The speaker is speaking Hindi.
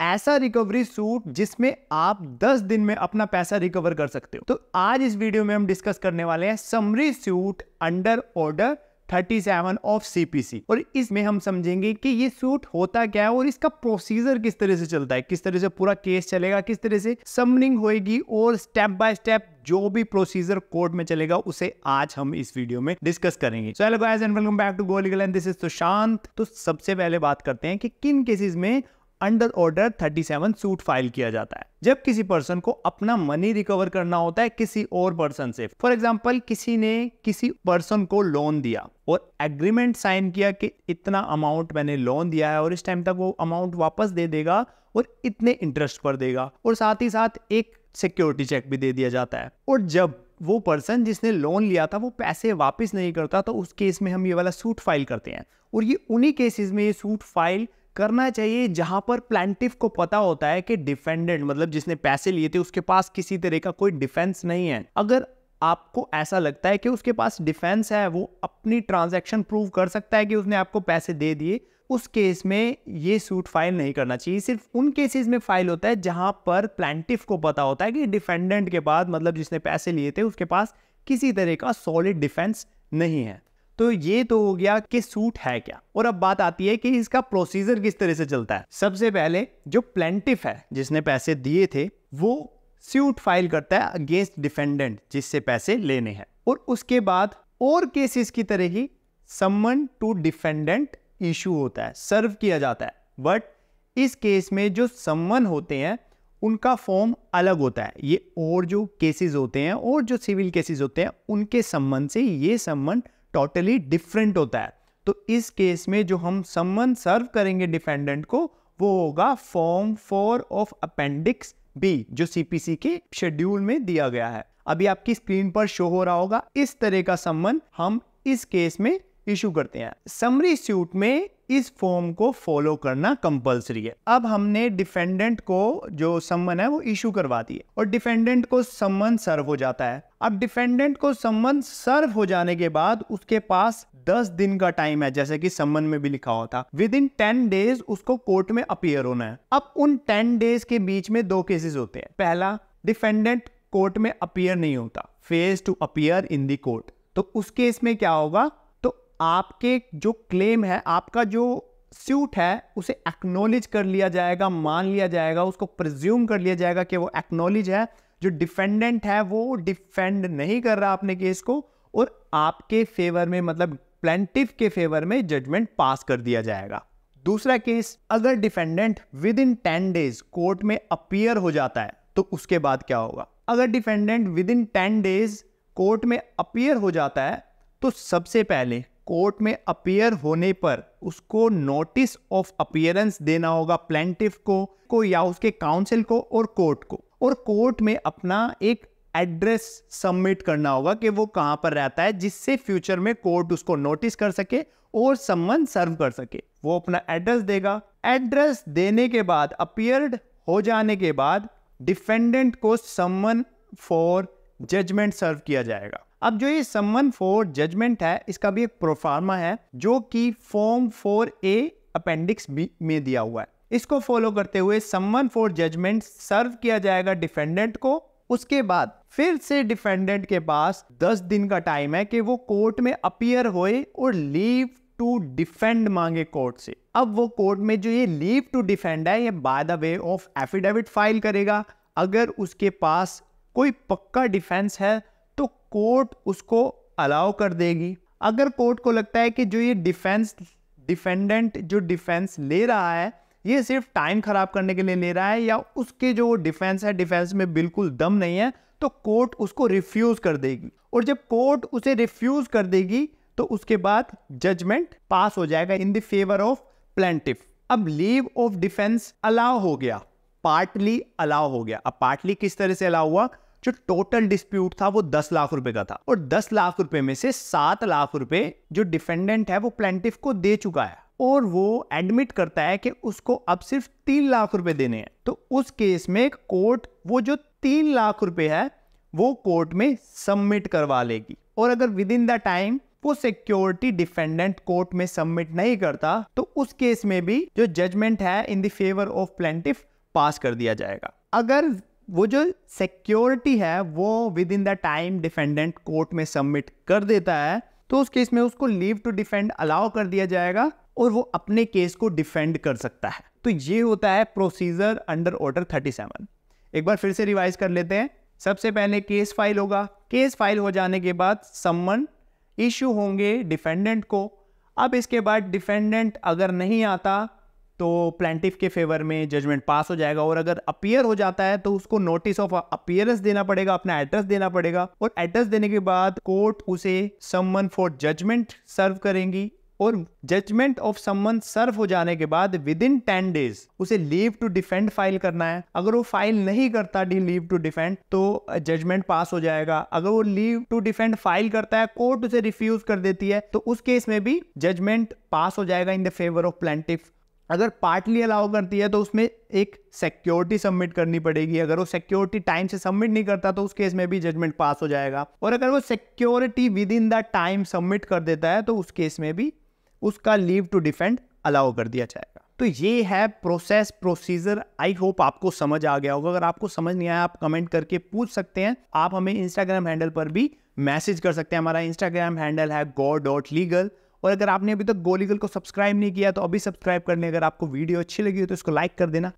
ऐसा रिकवरी सूट जिसमें आप 10 दिन में अपना पैसा रिकवर कर सकते हो तो आज इस वीडियो में हम डिस्कस करने वाले हैं summary suit under order 37 of CPC और इसमें हम समझेंगे कि ये सूट होता क्या है और इसका प्रोसीजर किस तरह से चलता है किस तरह से पूरा केस चलेगा किस तरह से समनिंग होगी और स्टेप बाय स्टेप जो भी प्रोसीजर कोर्ट में चलेगा उसे आज हम इस वीडियो में डिस्कस करेंगे so hello guys and welcome back to go and this is Sushant तो सबसे पहले बात करते हैं कि किन केसेस में अंडर ऑर्डर 37 सूट फाइल किया जाता है जब किसी पर्सन को अपना मनी रिकवर करना होता है किसी और पर्सन से फॉर एग्जाम्पल किसी ने किसी पर्सन को लोन दिया और एग्रीमेंट साइन किया कि इतना अमाउंट मैंने लोन दिया है और इस टाइम तक वो अमाउंट वापस दे देगा और इतने इंटरेस्ट पर देगा और साथ ही साथ एक सिक्योरिटी चेक भी दे दिया जाता है और जब वो पर्सन जिसने लोन लिया था वो पैसे वापस नहीं करता तो उस केस में हम ये वाला सूट फाइल करते हैं और ये उन्हीं केसेस में ये सूट फाइल करना चाहिए जहां पर प्लांटिव को पता होता है कि डिफेंडेंट मतलब जिसने पैसे लिए थे उसके पास किसी तरह का कोई डिफेंस नहीं है अगर आपको ऐसा लगता है कि उसके पास डिफेंस है वो अपनी ट्रांजैक्शन प्रूव कर सकता है कि उसने आपको पैसे दे दिए उस केस में ये सूट फाइल नहीं करना चाहिए सिर्फ उन केसेस में फाइल होता है जहां पर प्लांटिव को पता होता है कि डिफेंडेंट के बाद मतलब जिसने पैसे लिए थे उसके पास किसी तरह का सॉलिड डिफेंस नहीं है तो ये तो हो गया कि सूट है क्या और अब बात आती है कि इसका प्रोसीजर किस तरह से चलता है सबसे पहले जो प्लेंटिफ है जिसने पैसे दिए थे वो सूट फाइल करता है अगेंस्ट डिफेंडेंट जिससे पैसे लेने हैं और उसके बाद और केसेस की तरह ही समन टू डिफेंडेंट इशू होता है सर्व किया जाता है बट इस केस में जो समन होते हैं उनका फॉर्म अलग होता है ये और जो केसेस होते हैं और जो सिविल केसेस होते हैं उनके संबंध से ये संबंध टोटली डिफरेंट होता है तो इस केस में जो हम समन सर्व करेंगे डिफेंडेंट को वो होगा form four of appendix B जो सीपीसी के शेड्यूल में दिया गया है अभी आपकी स्क्रीन पर शो हो रहा होगा इस तरह का संबंध हम इस केस में इशू करते हैं समरी सूट में इस फॉर्म को फॉलो करना कंपलसरी है अब हमने डिफेंडेंट को जो सम्मन है वो इशू करवा दिए और डिफेंडेंट को सम्मन सर्व हो जाता है अब डिफेंडेंट को सम्मन सर्व हो जाने के बाद उसके पास दस दिन का टाइम है जैसे कि सम्मन में भी लिखा होता विद इन टेन डेज उसको कोर्ट में अपियर होना है अब उन टेन डेज के बीच में दो केसेस होते हैं पहला डिफेंडेंट कोर्ट में अपियर नहीं होता fails to appear in the court तो उस केस में क्या होगा आपके जो क्लेम है आपका जो स्यूट है उसे एक्नोलेज कर लिया जाएगा मान लिया जाएगा उसको प्रज्यूम कर लिया जाएगा कि वो एक्नोलेज है जो डिफेंडेंट है वो डिफेंड नहीं कर रहा आपने केस को और आपके फेवर में मतलब प्लेंटिव के फेवर में जजमेंट पास कर दिया जाएगा दूसरा केस अगर defendant within ten days court में अपियर हो जाता है तो उसके बाद क्या होगा अगर defendant within ten days court में अपियर हो जाता है तो सबसे पहले कोर्ट में अपियर होने पर उसको नोटिस ऑफ अपियरेंस देना होगा प्लेंटिव को, को या उसके काउंसिल को और कोर्ट को और कोर्ट में अपना एक एड्रेस सबमिट करना होगा कि वो कहां पर रहता है जिससे फ्यूचर में कोर्ट उसको नोटिस कर सके और सम्मन सर्व कर सके वो अपना एड्रेस देगा एड्रेस देने के बाद अपियर्ड हो जाने के बाद डिफेंडेंट को सम्मन फॉर जजमेंट सर्व किया जाएगा अब जो ये समवन फॉर जजमेंट है इसका भी एक प्रोफार्मा है जो कि form four A appendix B में दिया हुआ है इसको फॉलो करते हुए समवन फॉर जजमेंट सर्व किया जाएगा डिफेंडेंट को उसके बाद फिर से डिफेंडेंट के पास दस दिन का टाइम है कि वो कोर्ट में अपियर होए और लीव टू डिफेंड मांगे कोर्ट से अब वो कोर्ट में जो ये लीव टू डिफेंड है ये by the way of affidavit file करेगा अगर उसके पास कोई पक्का डिफेंस है तो कोर्ट उसको अलाउ कर देगी अगर कोर्ट को लगता है कि जो ये डिफेंस डिफेंडेंट जो डिफेंस ले रहा है ये सिर्फ टाइम खराब करने के लिए ले रहा है या उसके जो डिफेंस है डिफेंस में बिल्कुल दम नहीं है तो कोर्ट उसको रिफ्यूज कर देगी और जब कोर्ट उसे रिफ्यूज कर देगी तो उसके बाद जजमेंट पास हो जाएगा in the favour of plaintiff अब लीव ऑफ डिफेंस अलाउ हो गया पार्टली अलाउ हो गया अब पार्टली किस तरह से अलाउ हुआ जो टोटल डिस्प्यूट था वो दस लाख रुपए का था और दस लाख रुपए में से सात लाख रुपए जो डिफेंडेंट है वो प्लेंटिफ को दे चुका है और वो एडमिट करता है कि उसको अब सिर्फ तीन लाख रुपए देने हैं तो उस केस में कोर्ट वो जो तीन लाख रुपए है वो कोर्ट में सबमिट करवा लेगी और अगर विद इन द टाइम वो सिक्योरिटी डिफेंडेंट कोर्ट में सबमिट नहीं करता तो उस केस में भी जो जजमेंट है in the favour of plaintiff pass कर दिया जाएगा अगर वो जो सिक्योरिटी है वो within the time defendant court में सबमिट कर देता है तो उस केस में उसको लीव टू डिफेंड अलाउ कर दिया जाएगा और वो अपने केस को डिफेंड कर सकता है तो ये होता है procedure under order thirty seven एक बार फिर से रिवाइज कर लेते हैं सबसे पहले केस फाइल होगा केस फाइल हो जाने के बाद सम्मन इश्यू होंगे डिफेंडेंट को अब इसके बाद डिफेंडेंट अगर नहीं आता तो प्लेंटिव के फेवर में जजमेंट पास हो जाएगा और अगर अपियर हो जाता है तो उसको नोटिस ऑफ अपियरेंस देना पड़ेगा अपना एड्रेस देना पड़ेगा और एड्रेस देने के बाद कोर्ट उसे समन फॉर जजमेंट सर्व करेंगी और जजमेंट ऑफ समन सर्व हो जाने के बाद विद इन टेन डेज उसे लीव टू डिफेंड फाइल करना है अगर वो फाइल नहीं करता डी लीव टू डिफेंड तो जजमेंट पास हो जाएगा अगर वो लीव टू डिफेंड फाइल करता है कोर्ट उसे रिफ्यूज कर देती है तो उस केस में भी जजमेंट पास हो जाएगा in the favour of plaintiff अगर पार्टली अलाउ करती है तो उसमें एक सिक्योरिटी सबमिट करनी पड़ेगी अगर वो सिक्योरिटी टाइम से सबमिट नहीं करता तो उस केस में भी जजमेंट पास हो जाएगा और अगर वो security within the time submit कर देता है तो उस केस में भी उसका लीव टू डिफेंड अलाउ कर दिया जाएगा तो ये है प्रोसेस प्रोसीजर आई होप आपको समझ आ गया होगा अगर आपको समझ नहीं आया आप कमेंट करके पूछ सकते हैं आप हमें इंस्टाग्राम हैंडल पर भी मैसेज कर सकते हैं हमारा इंस्टाग्राम हैंडल है गो डॉट लीगल और अगर आपने अभी तक गोलीगल को सब्सक्राइब नहीं किया तो अभी सब्सक्राइब कर लें अगर आपको वीडियो अच्छी लगी हो तो इसको लाइक कर देना